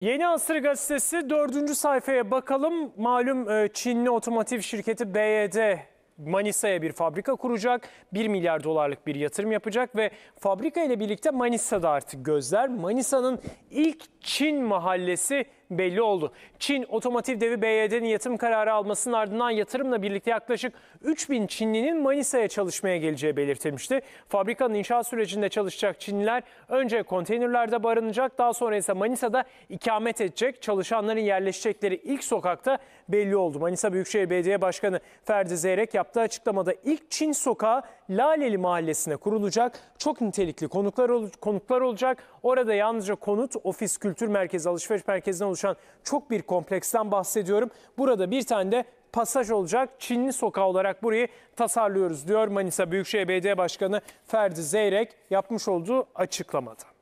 Yeni Asır gazetesi dördüncü sayfaya bakalım. Malum e, Çinli otomotiv şirketi BYD Manisa'ya bir fabrika kuracak. 1 milyar dolarlık bir yatırım yapacak ve fabrika ile birlikte Manisa'da artık gözler Manisa'nın ilk Çin mahallesi belli oldu. Çin otomotiv devi BYD'nin yatırım kararı almasının ardından yatırımla birlikte yaklaşık 3000 Çinlinin Manisa'ya çalışmaya geleceği belirtilmişti. Fabrikanın inşaat sürecinde çalışacak Çinliler önce konteynerlerde barınacak daha sonra ise Manisa'da ikamet edecek. Çalışanların yerleşecekleri ilk sokakta belli oldu. Manisa Büyükşehir Belediye Başkanı Ferdi Zeyrek yaptığı açıklamada ilk Çin sokağı Laleli Mahallesi'ne kurulacak. Çok nitelikli konuklar, ol konuklar olacak. Orada yalnızca konut, ofis, kültür merkezi, alışveriş merkezinden oluşan çok bir kompleksten bahsediyorum. Burada bir tane de pasaj olacak. Çinli sokağı olarak burayı tasarlıyoruz diyor Manisa Büyükşehir Belediye Başkanı Ferdi Zeyrek yapmış olduğu açıklamada.